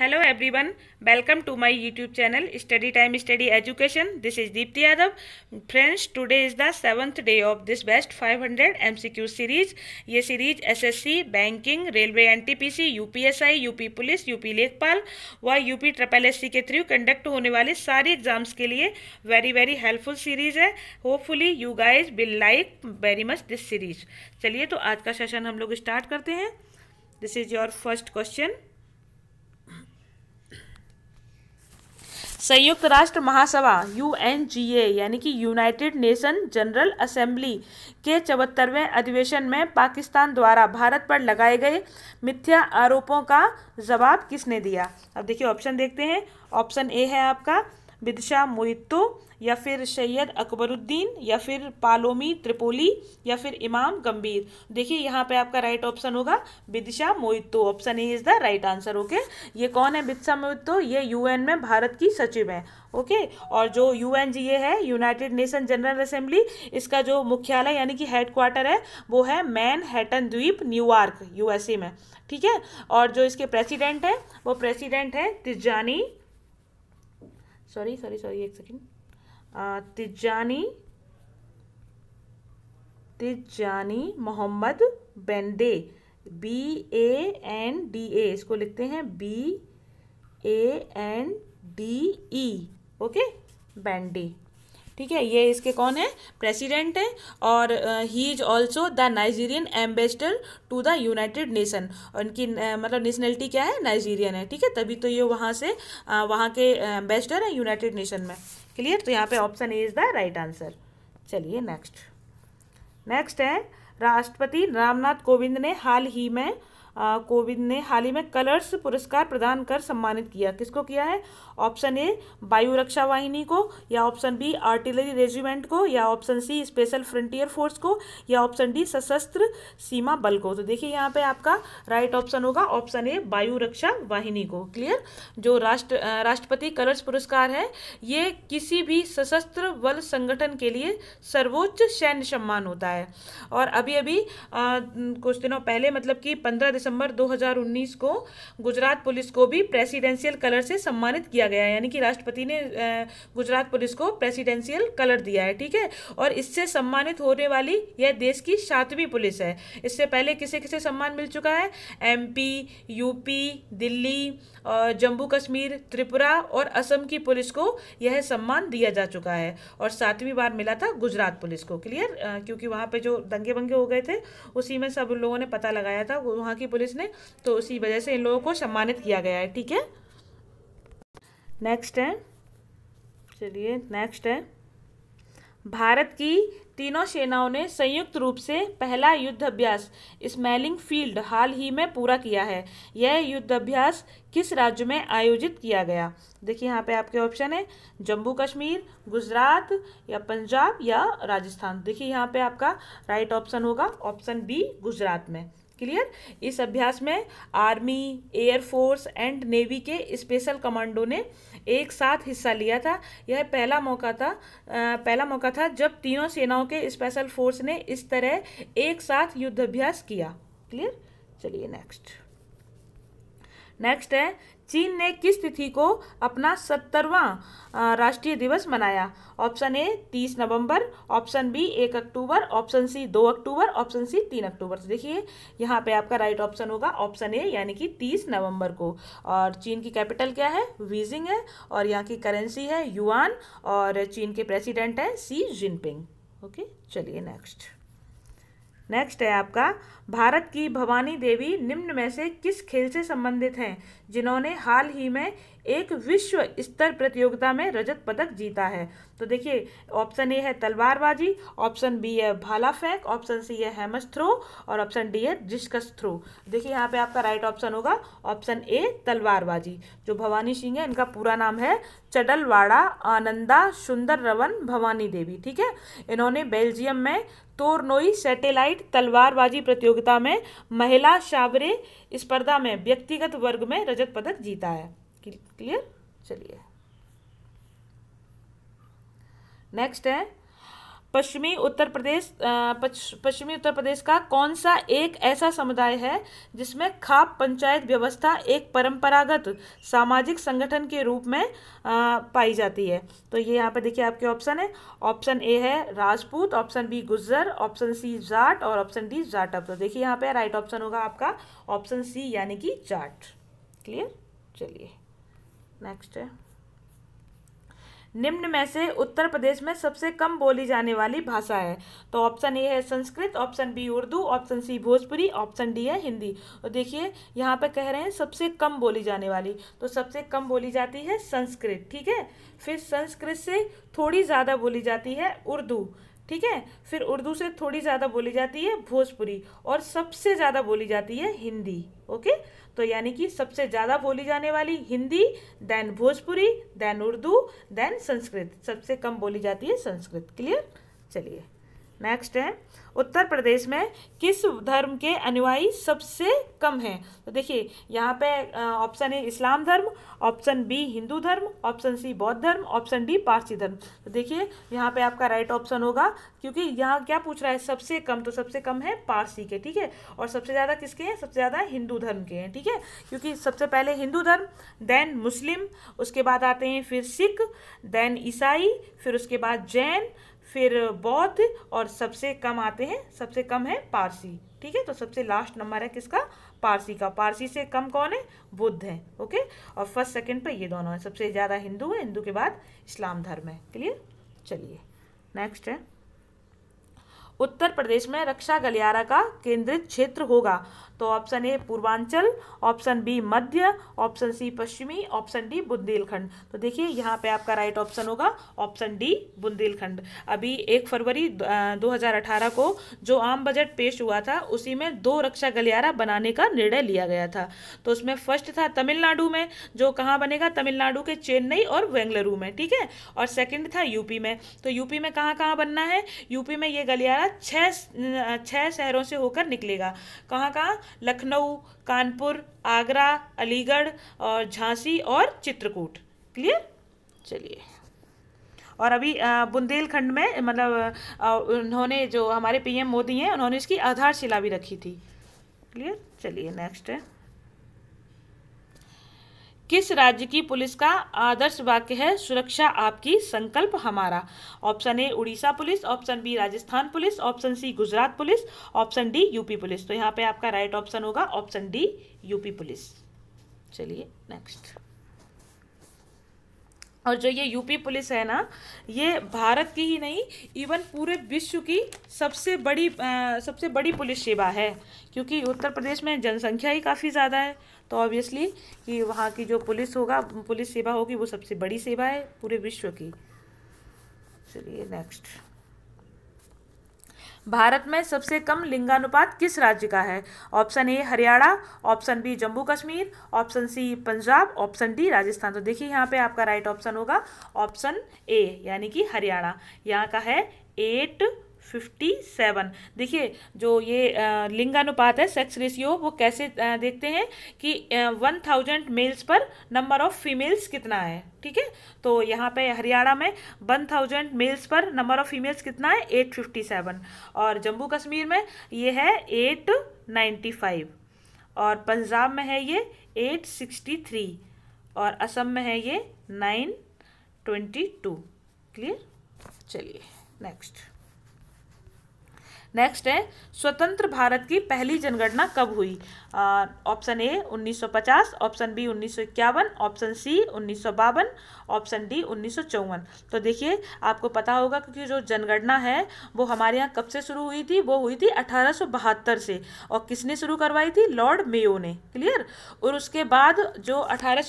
hello everyone welcome to my YouTube channel study time study education this is Deepti Yadav friends today is the seventh day of this best 500 MCQ series ये series SSC banking railway NTPC UPSI UP police UP लेखपाल व UP triple SC के through conduct होने वाले सारे exams के लिए very very helpful series है hopefully you guys will like very much this series चलिए तो आज का सेशन हम लोग स्टार्ट करते हैं this is your first question संयुक्त राष्ट्र महासभा यू यानी कि यूनाइटेड नेशन जनरल असेंबली के चौहत्तरवें अधिवेशन में पाकिस्तान द्वारा भारत पर लगाए गए मिथ्या आरोपों का जवाब किसने दिया अब देखिए ऑप्शन देखते हैं ऑप्शन ए है आपका बिदशा मोहित्तो या फिर सैयद अकबरुद्दीन या फिर पालोमी त्रिपोली या फिर इमाम गंभीर देखिए यहाँ पे आपका राइट ऑप्शन होगा बिदिशा मोहित्तो option A is the right answer okay ये कौन है बिदिशा मोहितो ये यूएन में भारत की सचिव है ओके और जो एन जी है यूनाइटेड नेशन जनरल असेंबली इसका जो मुख्यालय यानी कि हेड क्वार्टर है वो है मैन हैटन द्वीप न्यूयॉर्क यूएसए में ठीक है और जो इसके प्रेसिडेंट हैं वो प्रेसिडेंट है तिजानी सॉरी सॉरी सॉरी एक second Tijjani Tijjani Muhammad Bande B A N D A इसको लिखते हैं B A N D E okay Bande ठीक है ये इसके कौन है प्रेसिडेंट हैं और he is also the Nigerian ambassador to the United Nation और इनकी uh, मतलब नेशनलिटी क्या है नाइजीरियन है ठीक है तभी तो ये वहाँ से uh, वहाँ के एम्बेसडर हैं यूनाइटेड नेशन में क्लियर तो यहाँ पे option A is the right answer चलिए नेक्स्ट नेक्स्ट है राष्ट्रपति रामनाथ कोविंद ने हाल ही में कोविंद ने हाल ही में कलर्स पुरस्कार प्रदान कर सम्मानित किया किसको किया है ऑप्शन ए वायु रक्षा वाहिनी को या ऑप्शन बी आर्टिलरी रेजिमेंट को या option C special frontier force को या ऑप्शन डी सशस्त्र सीमा बल को तो देखिए यहाँ पे आपका राइट ऑप्शन होगा ऑप्शन ए वायु रक्षा वाहिनी को क्लियर जो राष्ट्र राष्ट्रपति कलर्स पुरस्कार है ये किसी भी सशस्त्र बल संगठन के लिए सर्वोच्च सैन्य सम्मान होता है और अभी अभी आ, कुछ दिनों पहले मतलब कि पंद्रह दिसंबर 2019 को गुजरात पुलिस को भी प्रेसिडेंशियल कलर से सम्मानित किया गया है यानी कि राष्ट्रपति ने गुजरात पुलिस को प्रेसिडेंशियल कलर दिया है ठीक है और इससे सम्मानित होने वाली यह देश की सातवीं पुलिस है इससे पहले किसे किसे सम्मान मिल चुका है एम यूपी दिल्ली और जम्मू कश्मीर त्रिपुरा और असम की पुलिस को यह सम्मान दिया जा चुका है और सातवीं बार मिला था गुजरात पुलिस को क्लियर क्योंकि वहाँ पे जो दंगे बंगे हो गए थे उसी में सब लोगों ने पता लगाया था वहाँ की पुलिस ने तो उसी वजह से इन लोगों को सम्मानित किया गया है ठीक है नेक्स्ट है चलिए नेक्स्ट है भारत की तीनों सेनाओं ने संयुक्त रूप से पहला युद्ध अभ्यास स्मैलिंग फील्ड हाल ही में पूरा किया है यह युद्ध अभ्यास किस राज्य में आयोजित किया गया देखिए यहाँ पे आपके ऑप्शन है जम्मू कश्मीर गुजरात या पंजाब या राजस्थान देखिए यहाँ पे आपका राइट ऑप्शन होगा ऑप्शन बी गुजरात में क्लियर इस अभ्यास में आर्मी एयरफोर्स एंड नेवी के स्पेशल कमांडो ने एक साथ हिस्सा लिया था यह पहला मौका था पहला मौका था जब तीनों सेनाओं के स्पेशल फोर्स ने इस तरह एक साथ युद्धाभ्यास किया क्लियर चलिए नेक्स्ट नेक्स्ट है चीन ने किस तिथि को अपना सत्तरवां राष्ट्रीय दिवस मनाया ऑप्शन ए तीस नवंबर ऑप्शन बी एक अक्टूबर ऑप्शन सी दो अक्टूबर ऑप्शन सी तीन अक्टूबर तो देखिए यहाँ पे आपका राइट ऑप्शन होगा ऑप्शन ए यानी कि तीस नवंबर को और चीन की कैपिटल क्या है वीजिंग है और यहाँ की करेंसी है युआन और चीन के प्रेसिडेंट हैं सी जिनपिंग ओके चलिए नेक्स्ट नेक्स्ट है आपका भारत की भवानी देवी निम्न में से किस खेल से संबंधित हैं जिन्होंने हाल ही में एक विश्व स्तर प्रतियोगिता में रजत पदक जीता है तो देखिए ऑप्शन ए है तलवारबाजी ऑप्शन बी है भाला फेंक ऑप्शन सी है हेमस थ्रो और ऑप्शन डी है जिस्कस थ्रो देखिए यहाँ पे आपका राइट ऑप्शन होगा ऑप्शन ए तलवारबाजी जो भवानी सिंह है इनका पूरा नाम है चडलवाड़ा आनंदा सुंदर रवन भवानी देवी ठीक है इन्होंने बेल्जियम में तोरनोई सैटेलाइट तलवारबाजी प्रतियोगिता में महिला शावरे स्पर्धा में व्यक्तिगत वर्ग में रजत पदक जीता है क्लियर चलिए नेक्स्ट है पश्चिमी उत्तर प्रदेश पश्चिमी उत्तर प्रदेश का कौन सा एक ऐसा समुदाय है जिसमें खाप पंचायत व्यवस्था एक परंपरागत सामाजिक संगठन के रूप में पाई जाती है तो ये यहाँ पर देखिए आपके ऑप्शन है ऑप्शन ए है Rajput option B Gujjar option C Jat और ऑप्शन डी जाटअप तो देखिए यहाँ पे राइट ऑप्शन होगा आपका ऑप्शन सी यानी कि जाट क्लियर चलिए नेक्स्ट है निम्न में से उत्तर प्रदेश में सबसे कम बोली जाने वाली भाषा है तो ऑप्शन ए है Sanskrit option B Urdu option C Bhojpuri option D है हिंदी और तो देखिए यहाँ पे कह रहे हैं सबसे कम बोली जाने वाली तो सबसे कम बोली जाती है संस्कृत ठीक है फिर संस्कृत से थोड़ी ज़्यादा बोली जाती है उर्दू ठीक है फिर उर्दू से थोड़ी ज़्यादा बोली जाती है भोजपुरी और सबसे ज़्यादा बोली जाती है हिंदी ओके तो यानी कि सबसे ज़्यादा बोली जाने वाली Hindi then Bhojpuri then Urdu then Sanskrit सबसे कम बोली जाती है संस्कृत क्लियर चलिए नेक्स्ट है उत्तर प्रदेश में किस धर्म के अनुयायी सबसे कम हैं तो देखिए यहाँ पे ऑप्शन ए इस्लाम धर्म ऑप्शन बी हिंदू धर्म ऑप्शन सी बौद्ध धर्म ऑप्शन डी पारसी धर्म तो देखिए यहाँ पे आपका राइट ऑप्शन होगा क्योंकि यहाँ क्या पूछ रहा है सबसे कम तो सबसे कम है पारसी के ठीक है और सबसे ज़्यादा किसके हैं सबसे ज़्यादा हिंदू धर्म के हैं ठीक है क्योंकि सबसे पहले हिंदू धर्म देन मुस्लिम उसके बाद आते हैं फिर सिख देन ईसाई फिर उसके बाद जैन फिर बौद्ध और सबसे कम आते हैं सबसे कम है पारसी ठीक है तो सबसे लास्ट नंबर है किसका पारसी का पारसी से कम कौन है बुद्ध है ओके और फर्स्ट सेकंड पर ये दोनों हैं सबसे ज़्यादा हिंदू है हिंदू के बाद इस्लाम धर्म है क्लियर चलिए नेक्स्ट है उत्तर प्रदेश में रक्षा गलियारा का केंद्रित क्षेत्र होगा तो option A Purvanchal option B मध्य ऑप्शन सी पश्चिमी ऑप्शन डी बुंदेलखंड तो देखिए यहाँ पे आपका राइट ऑप्शन होगा ऑप्शन डी बुंदेलखंड अभी एक फरवरी 2018 को जो आम बजट पेश हुआ था उसी में दो रक्षा गलियारा बनाने का निर्णय लिया गया था तो उसमें फर्स्ट था तमिलनाडु में जो कहाँ बनेगा तमिलनाडु के चेन्नई और बेंगलुरु में ठीक है और सेकेंड था यूपी में तो यूपी में कहाँ कहाँ बनना है यूपी में ये गलियारा छः छः शहरों से होकर निकलेगा कहाँ कहाँ लखनऊ कानपुर आगरा अलीगढ़ और झांसी और चित्रकूट क्लियर चलिए और अभी बुंदेलखंड में मतलब उन्होंने जो हमारे पीएम मोदी हैं उन्होंने इसकी आधारशिला भी रखी थी क्लियर चलिए नेक्स्ट है किस राज्य की पुलिस का आदर्श वाक्य है सुरक्षा आपकी संकल्प हमारा option A Orissa police option B Rajasthan police option C Gujarat police option D UP police तो यहाँ पे आपका राइट ऑप्शन होगा ऑप्शन डी यूपी पुलिस चलिए नेक्स्ट और जो ये यूपी पुलिस है ना ये भारत की ही नहीं इवन पूरे विश्व की सबसे बड़ी आ, सबसे बड़ी पुलिस सेवा है क्योंकि उत्तर प्रदेश में जनसंख्या ही काफ़ी ज़्यादा है तो ऑब्वियसली कि वहाँ की जो पुलिस होगा पुलिस सेवा होगी वो सबसे बड़ी सेवा है पूरे विश्व की चलिए नेक्स्ट भारत में सबसे कम लिंगानुपात किस राज्य का है option A Haryana option B Jammu Kashmir option C Punjab option D Rajasthan तो देखिए यहाँ पे आपका राइट ऑप्शन होगा ऑप्शन ए यानी कि हरियाणा यहाँ का है एट फिफ्टी सेवन देखिए जो ये लिंगानुपात है सेक्स रेशियो वो कैसे देखते हैं कि वन थाउजेंड मेल्स पर नंबर ऑफ फीमेल्स कितना है ठीक है तो यहाँ पे हरियाणा में वन थाउजेंड मेल्स पर नंबर ऑफ फीमेल्स कितना है एट फिफ्टी सेवन और जम्मू कश्मीर में ये है एट नाइन्टी फाइव और पंजाब में है ये एट सिक्सटी थ्री और असम में है ये नाइन ट्वेंटी टू क्लियर चलिए नेक्स्ट नेक्स्ट है स्वतंत्र भारत की पहली जनगणना कब हुई ऑप्शन ए 1950 ऑप्शन बी उन्नीस ऑप्शन सी उन्नीस ऑप्शन डी उन्नीस तो देखिए आपको पता होगा क्योंकि जो जनगणना है वो हमारे यहाँ कब से शुरू हुई थी वो हुई थी अठारह से और किसने शुरू करवाई थी लॉर्ड मेयो ने क्लियर और उसके बाद जो अठारह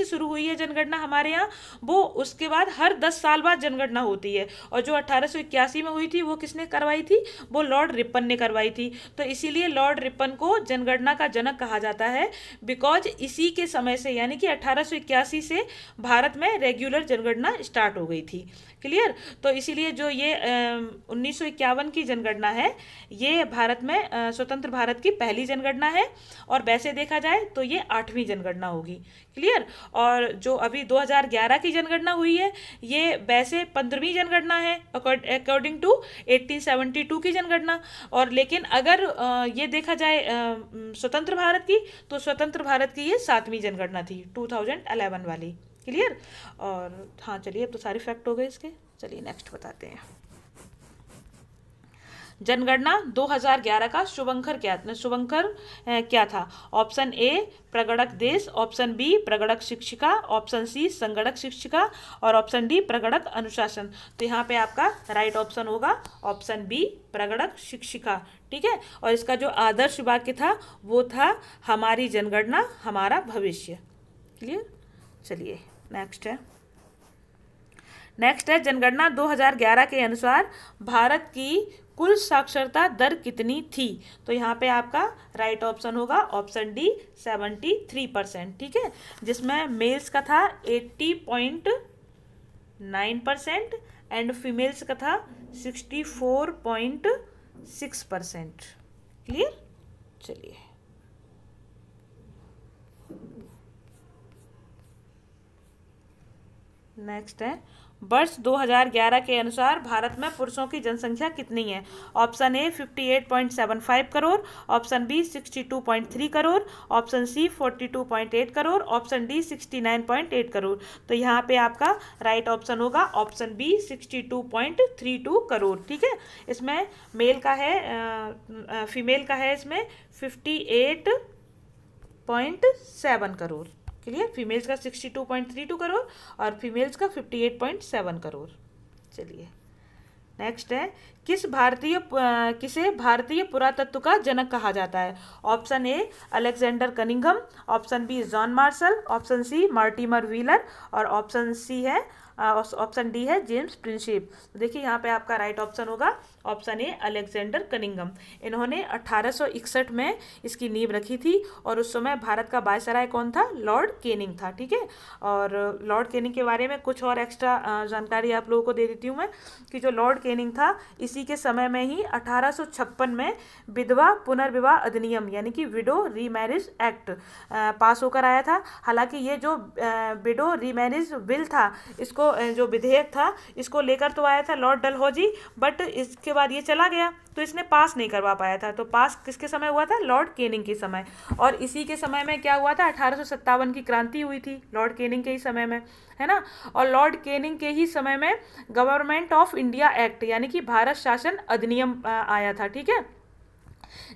से शुरू हुई है जनगणना हमारे यहाँ वो उसके बाद हर दस साल बाद जनगणना होती है और जो अठारह में हुई थी वो किसने करवाई थी वो लॉर्ड रिपन ने करवाई थी तो इसीलिए लॉर्ड रिपन को जनगणना का जनक कहा जाता है बिकॉज इसी के समय से यानी कि अठारह से भारत में रेगुलर जनगणना स्टार्ट हो गई थी क्लियर तो इसीलिए जो ये उन्नीस की जनगणना है ये भारत में स्वतंत्र भारत की पहली जनगणना है और वैसे देखा जाए तो ये आठवीं जनगणना होगी क्लियर और जो अभी 2011 की जनगणना हुई है ये वैसे पंद्रहवीं जनगणना है अकॉर्डिंग टू 1872 की जनगणना और लेकिन अगर ये देखा जाए स्वतंत्र भारत की तो स्वतंत्र भारत की ये सातवीं जनगणना थी 2011 वाली क्लियर और हाँ चलिए अब तो सारे फैक्ट हो गए इसके चलिए नेक्स्ट बताते हैं जनगणना 2011 का शुभंकर क्या शुभंकर क्या था ऑप्शन ए प्रगणक देश ऑप्शन बी प्रगणक शिक्षिका ऑप्शन सी संगणक शिक्षिका और ऑप्शन डी प्रगणक अनुशासन तो यहाँ पे आपका राइट ऑप्शन होगा ऑप्शन बी प्रगणक शिक्षिका ठीक है और इसका जो आदर्श वाक्य था वो था हमारी जनगणना हमारा भविष्य क्लियर चलिए नेक्स्ट है नेक्स्ट है जनगणना 2011 के अनुसार भारत की कुल साक्षरता दर कितनी थी तो यहाँ पे आपका राइट ऑप्शन होगा option D seventy three percent ठीक है जिसमें मेल्स का था eighty point nine percent and females का था sixty four point six percent clear चलिए नेक्स्ट है वर्ष 2011 के अनुसार भारत में पुरुषों की जनसंख्या कितनी है option A 58.75 crore option B 62.3 crore option C 42.8 crore option D 69.8 crore तो यहाँ पे आपका राइट ऑप्शन होगा ऑप्शन बी 62.32 करोड़ ठीक है इसमें मेल का है फीमेल का है इसमें 58.7 करोड़ क्लियर फीमेल्स का sixty two point three two crore और फीमेल्स का fifty eight point seven crore चलिए नेक्स्ट है किस भारतीय किसे भारतीय पुरातत्व का जनक कहा जाता है option A Alexander Cunningham option B John Marshall option C Mortimer Wheeler और ऑप्शन सी है ऑप्शन डी है जेम्स प्रिंसिप तो देखिए यहाँ पे आपका राइट ऑप्शन होगा ऑप्शन ए अलेक्जेंडर कनिंगम इन्होंने 1861 में इसकी नींव रखी थी और उस समय भारत का बायसराय कौन था लॉर्ड केनिंग था ठीक है और लॉर्ड केनिंग के बारे में कुछ और एक्स्ट्रा जानकारी आप लोगों को दे देती हूँ मैं कि जो लॉर्ड केनिंग था इसी के समय में ही अठारह में विधवा पुनर्विवाह अधिनियम यानी कि विडो रीमैरिज एक्ट पास होकर आया था हालांकि ये जो विडो रीमैरिज बिल था इसको जो विधेयक था इसको लेकर तो आया था लॉर्ड डलहौजी बट इसके बाद ये चला गया तो इसने पास नहीं करवा पाया था तो पास किसके समय हुआ था लॉर्ड केनिंग के समय और इसी के समय में क्या हुआ था अठारह की क्रांति हुई थी लॉर्ड केनिंग के ही समय में है ना और लॉर्ड केनिंग के ही समय में गवर्नमेंट ऑफ इंडिया एक्ट यानी कि भारत शासन अधिनियम आया था ठीक है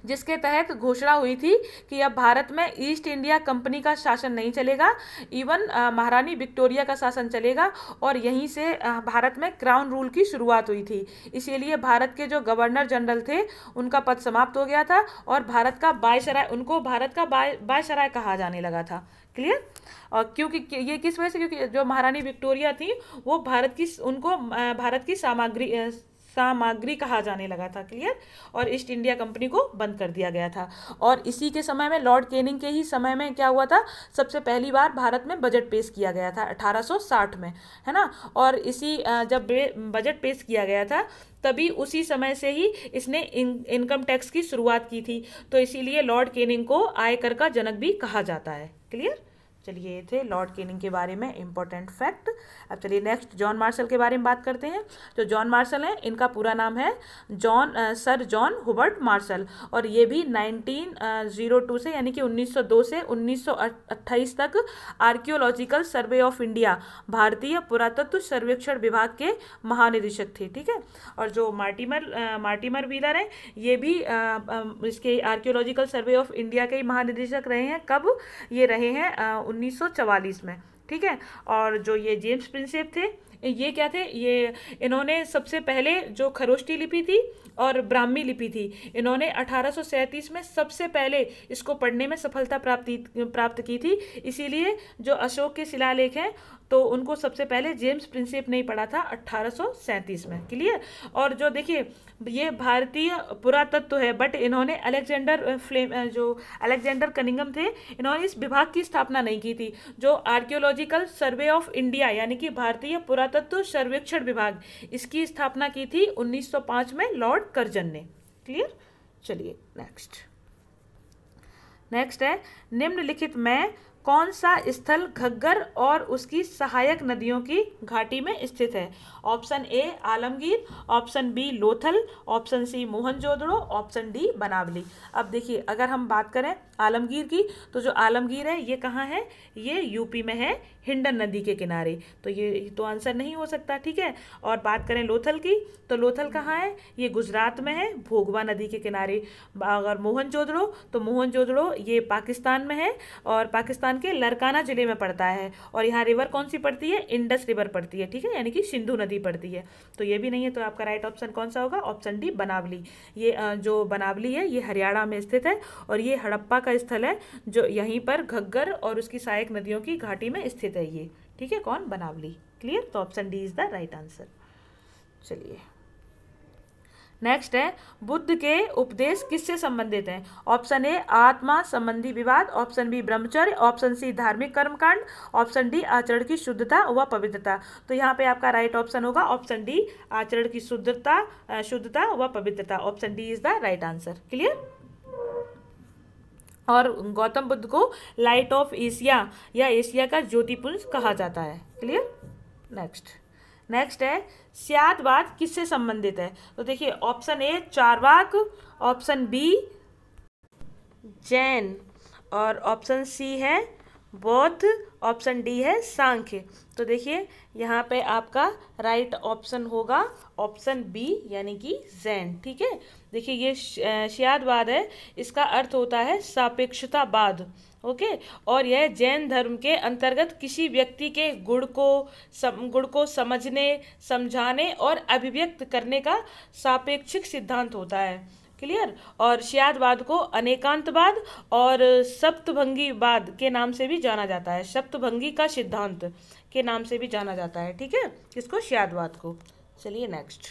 जिसके तहत घोषणा हुई थी कि अब भारत में ईस्ट इंडिया कंपनी का शासन नहीं चलेगा इवन महारानी विक्टोरिया का शासन चलेगा और यहीं से भारत में क्राउन रूल की शुरुआत हुई थी इसीलिए भारत के जो गवर्नर जनरल थे उनका पद समाप्त हो गया था और भारत का बायसराय उनको भारत का बाय बायसराय कहा जाने लगा था क्लियर और क्योंकि ये किस वजह से क्योंकि जो महारानी विक्टोरिया थी वो भारत की उनको भारत की सामग्री सामग्री कहा जाने लगा था क्लियर और ईस्ट इंडिया कंपनी को बंद कर दिया गया था और इसी के समय में लॉर्ड केनिंग के ही समय में क्या हुआ था सबसे पहली बार भारत में बजट पेश किया गया था 1860 में है ना और इसी जब बजट पेश किया गया था तभी उसी समय से ही इसने इनकम टैक्स की शुरुआत की थी तो इसीलिए लॉर्ड केनिंग को आयकर का जनक भी कहा जाता है क्लियर चलिए ये थे लॉर्ड केनिंग के बारे में इंपॉर्टेंट फैक्ट अब चलिए नेक्स्ट जॉन मार्शल के बारे में बात करते हैं जो जॉन मार्शल हैं इनका पूरा नाम है John sir John Hubert Marshall और ये भी नाइनटीन जीरो टू से यानी कि 1902 से 1928 तक आर्कियोलॉजिकल सर्वे ऑफ इंडिया भारतीय पुरातत्व सर्वेक्षण विभाग के महानिदेशक थे ठीक है और जो मार्टिमर आ, मार्टिमर व्हीलर हैं ये भी इसके आर्क्योलॉजिकल सर्वे ऑफ इंडिया के महानिदेशक रहे हैं कब ये रहे हैं उन्नीस 1944 में ठीक है और जो ये जेम्स प्रिंसेप थे ये क्या थे ये इन्होंने सबसे पहले जो खरोष्टी लिपि थी और ब्राह्मी लिपि थी इन्होंने अठारह में सबसे पहले इसको पढ़ने में सफलता प्राप्त प्राप्त की थी इसीलिए जो अशोक के शिलालेख हैं तो उनको सबसे पहले जेम्स प्रिंसेप ने पढ़ा था अट्ठारह में क्लियर और जो देखिए ये भारतीय पुरातत्व है बट इन्होंने अलेक्जेंडर फ्लेम जो अलेक्जेंडर कनिंगम थे इन्होंने इस विभाग की स्थापना नहीं की थी जो आर्कियोलॉजिकल सर्वे ऑफ इंडिया यानी कि भारतीय पुरातत्व सर्वेक्षण विभाग इसकी स्थापना की थी 1905 में लॉर्ड कर्जन ने क्लियर चलिए नेक्स्ट नेक्स्ट है निम्नलिखित में कौन सा स्थल घग्गर और उसकी सहायक नदियों की घाटी में स्थित है option A Alamgir option B Lothal option C Mohenjodaro option D Banawali अब देखिए अगर हम बात करें आलमगीर की तो जो आलमगीर है ये कहाँ है ये यूपी में है हिंडन नदी के किनारे तो ये तो आंसर नहीं हो सकता ठीक है और बात करें लोथल की तो लोथल कहाँ है ये गुजरात में है भोगवा नदी के किनारे अगर मोहनजोदड़ो तो मोहनजोदड़ो ये पाकिस्तान में है और पाकिस्तान के लरकाना जिले में पड़ता है और यहाँ रिवर कौन सी पड़ती है इंडस रिवर पड़ती है ठीक है यानी कि सिंधु नदी नदी पड़ती है तो ये भी नहीं है तो आपका राइट ऑप्शन कौन सा होगा ऑप्शन डी बनावली ये जो बनावली है ये हरियाणा में स्थित है और ये हड़प्पा का स्थल है जो यहीं पर घग्गर और उसकी सहायक नदियों की घाटी में स्थित है ये ठीक है कौन बनावली क्लियर तो option D is the right answer चलिए नेक्स्ट है बुद्ध के उपदेश किससे संबंधित हैं ऑप्शन ए आत्मा संबंधी विवाद ऑप्शन बी ब्रह्मचर्य ऑप्शन सी धार्मिक कर्मकांड ऑप्शन डी आचरण की शुद्धता व पवित्रता तो यहाँ पे आपका राइट ऑप्शन होगा ऑप्शन डी आचरण की शुद्धता शुद्धता व पवित्रता option D is the right answer clear और गौतम बुद्ध को लाइट ऑफ एशिया या एशिया का ज्योतिपुंज कहा जाता है क्लियर नेक्स्ट नेक्स्ट है स्यादवाद किससे संबंधित है तो देखिए option A Charvaka option B Jain और ऑप्शन सी है बौद्ध ऑप्शन डी है सांख्य तो देखिए यहाँ पे आपका राइट ऑप्शन होगा ऑप्शन बी यानी कि जैन ठीक है देखिए ये शियादवाद है इसका अर्थ होता है सापेक्षतावाद ओके और यह जैन धर्म के अंतर्गत किसी व्यक्ति के गुण को सम, गुण को समझने समझाने और अभिव्यक्त करने का सापेक्षिक सिद्धांत होता है क्लियर और श्यादवाद को अनेकांतवाद और सप्तभंगीवाद के नाम से भी जाना जाता है सप्तभंगी का सिद्धांत के नाम से भी जाना जाता है ठीक है किसको श्यादवाद को चलिए नेक्स्ट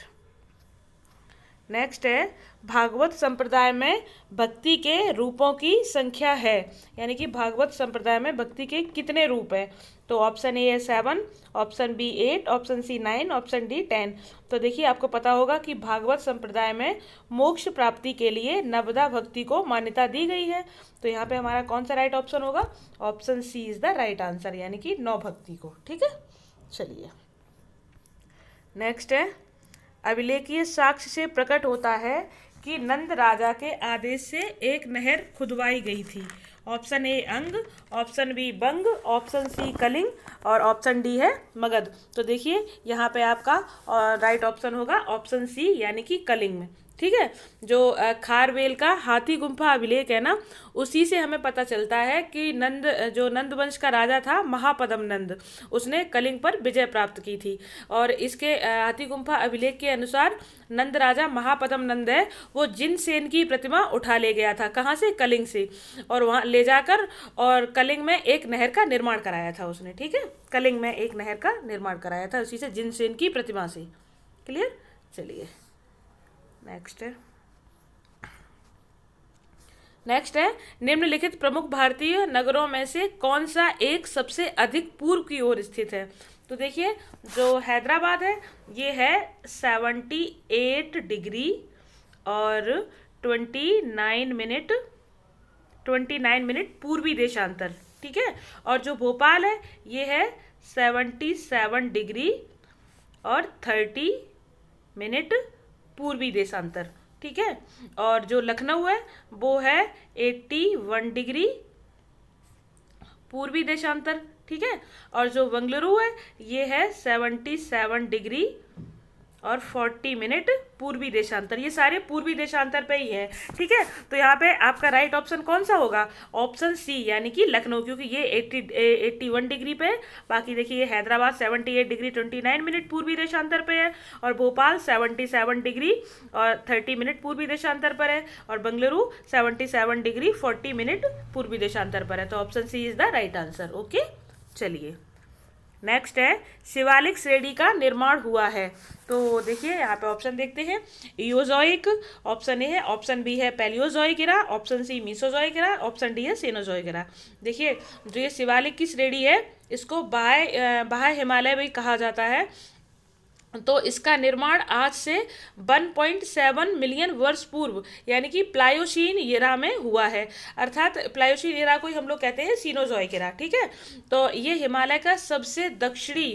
नेक्स्ट है भागवत संप्रदाय में भक्ति के रूपों की संख्या है यानी कि भागवत संप्रदाय में भक्ति के कितने रूप हैं तो ऑप्शन ए है seven option B eight option C nine option D ten तो देखिए आपको पता होगा कि भागवत संप्रदाय में मोक्ष प्राप्ति के लिए नवदा भक्ति को मान्यता दी गई है तो यहाँ पे हमारा कौन सा राइट ऑप्शन होगा option C is the right answer यानी कि नौ भक्ति को ठीक है चलिए नेक्स्ट है अभिलेखीय साक्ष्य से प्रकट होता है कि नंद राजा के आदेश से एक नहर खुदवाई गई थी option A Anga option B Banga option C Kalinga और ऑप्शन डी है मगध तो देखिए यहाँ पे आपका राइट ऑप्शन होगा ऑप्शन सी यानी कि कलिंग में ठीक है जो खारवेल का हाथी गुम्फा अभिलेख है ना उसी से हमें पता चलता है कि नंद जो नंद वंश का राजा था महापदम नंद उसने कलिंग पर विजय प्राप्त की थी और इसके हाथी गुम्फा अभिलेख के अनुसार नंद राजा महापदम नंद है वो जिन सेन की प्रतिमा उठा ले गया था कहाँ से कलिंग से और वहाँ ले जाकर और कलिंग में एक नहर का निर्माण कराया था उसने ठीक है कलिंग में एक नहर का निर्माण कराया था उसी से जिन सेन की प्रतिमा से क्लियर चलिए नेक्स्ट है नेक्स्ट है निम्नलिखित प्रमुख भारतीय नगरों में से कौन सा एक सबसे अधिक पूर्व की ओर स्थित है तो देखिए जो हैदराबाद है ये है सेवेंटी एट डिग्री और twenty nine minute twenty nine minute पूर्वी देशांतर ठीक है और जो भोपाल है ये है सेवेंटी सेवन डिग्री और थर्टी मिनट पूर्वी देशांतर ठीक है और जो लखनऊ है वो है एट्टी वन डिग्री पूर्वी देशांतर ठीक है और जो बंगलुरु है ये है सेवेंटी सेवन डिग्री और 40 मिनट पूर्वी देशांतर ये सारे पूर्वी देशांतर पे ही हैं ठीक है तो यहाँ पे आपका राइट ऑप्शन कौन सा होगा ऑप्शन सी यानी कि लखनऊ क्योंकि ये 80 81 डिग्री पे बाकी देखिए हैदराबाद 78 डिग्री 29 मिनट पूर्वी देशांतर पे है और भोपाल 77 डिग्री और 30 मिनट पूर्वी देशांतर पर है और बंगलुरु 77 डिग्री फोर्टी मिनट पूर्वी देशांतर पर है तो option C is the right answer okay चलिए नेक्स्ट है शिवालिक श्रेणी का निर्माण हुआ है तो देखिए यहाँ पे ऑप्शन देखते हैं यूजोइक ऑप्शन ए है ऑप्शन बी है पेलियोजोइक गिरा option C Mesozoic option D है सेनोजॉय गिरा देखिए जो ये शिवालिक की श्रेणी है इसको बाह बाह हिमालय भी कहा जाता है तो इसका निर्माण आज से 1.7 मिलियन वर्ष पूर्व यानी कि प्लायोशीन एरा में हुआ है अर्थात प्लायोशीन इरा को ही हम लोग कहते हैं सीनोजॉइक एरा ठीक है तो ये हिमालय का सबसे दक्षिणी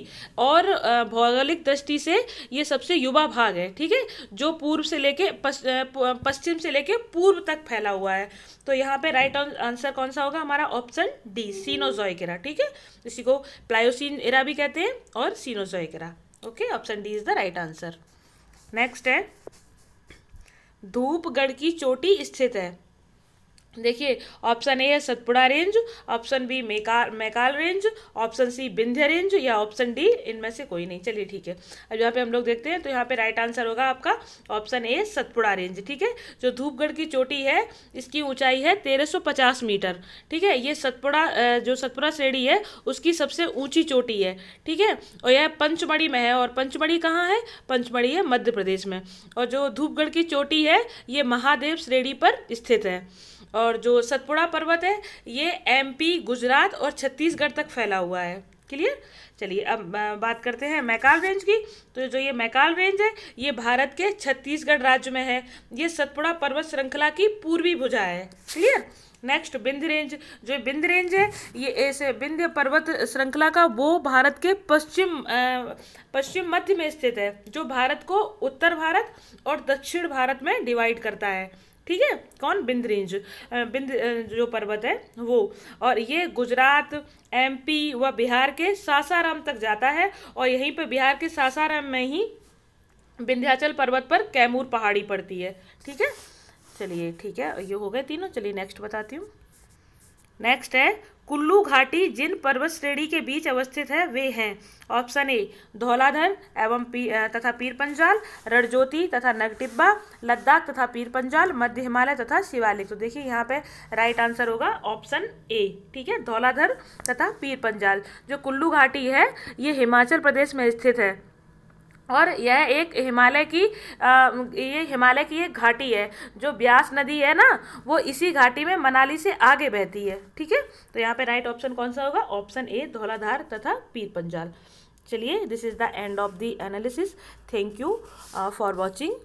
और भौगोलिक दृष्टि से ये सबसे युवा भाग है ठीक है जो पूर्व से लेके पश्चिम से लेके पूर्व तक फैला हुआ है तो यहाँ पे राइट आंसर कौन सा होगा हमारा ऑप्शन डी सीनोजॉय ठीक है इसी को प्लायोसिन एरा भी कहते हैं और Cenozoic okay option D is the right answer next है धूपगढ़ की चोटी स्थित है देखिए ऑप्शन ए है Satpura range option B Maikal Maikal range option C Vindhya range या ऑप्शन डी इनमें से कोई नहीं चलिए ठीक है अब यहाँ पे हम लोग देखते हैं तो यहाँ पे राइट आंसर होगा आपका ऑप्शन ए सतपुड़ा रेंज ठीक है जो धूपगढ़ की चोटी है इसकी ऊंचाई है 1350 मीटर ठीक है ये सतपुड़ा जो सतपुड़ा श्रेणी है उसकी सबसे ऊँची चोटी है ठीक है और यह पंचमढ़ी में है और पंचमढ़ी कहाँ है पंचमढ़ी है मध्य प्रदेश में और जो धूपगढ़ की चोटी है ये महादेव श्रेणी पर स्थित है और जो सतपुड़ा पर्वत है ये एमपी गुजरात और छत्तीसगढ़ तक फैला हुआ है क्लियर चलिए अब बात करते हैं मैकाल रेंज की तो जो ये मैकाल रेंज है ये भारत के छत्तीसगढ़ राज्य में है ये सतपुड़ा पर्वत श्रृंखला की पूर्वी भुजा है क्लियर नेक्स्ट बिंद रेंज जो बिंद रेंज है ये ऐसे बिंद पर्वत श्रृंखला का वो भारत के पश्चिम पश्चिम मध्य में स्थित है जो भारत को उत्तर भारत और दक्षिण भारत में डिवाइड करता है ठीक है कौन बिंद रेंज बिंद जो पर्वत है वो और ये गुजरात एमपी व बिहार के सासाराम तक जाता है और यहीं पर बिहार के सासाराम में ही विंध्याचल पर्वत पर कैमूर पहाड़ी पड़ती है ठीक है चलिए ठीक है ये हो गए तीनों चलिए नेक्स्ट बताती हूँ नेक्स्ट है कुल्लू घाटी जिन पर्वत श्रेणी के बीच अवस्थित है वे हैं ऑप्शन ए धौलाधर एवं पी, तथा पीर पंजाल रणज्योति तथा नगटिब्बा लद्दाख तथा पीर पंजाल मध्य हिमालय तथा शिवालिक तो देखिए यहाँ पे राइट आंसर होगा ऑप्शन ए ठीक है धौलाधर तथा पीर पंजाल जो कुल्लू घाटी है ये हिमाचल प्रदेश में स्थित है और यह एक हिमालय की आ, ये हिमालय की एक घाटी है जो ब्यास नदी है ना वो इसी घाटी में मनाली से आगे बहती है ठीक है तो यहाँ पे राइट ऑप्शन कौन सा होगा ऑप्शन ए धौलाधार तथा पीर पंजाल चलिए this is the end of the analysis thank you for watching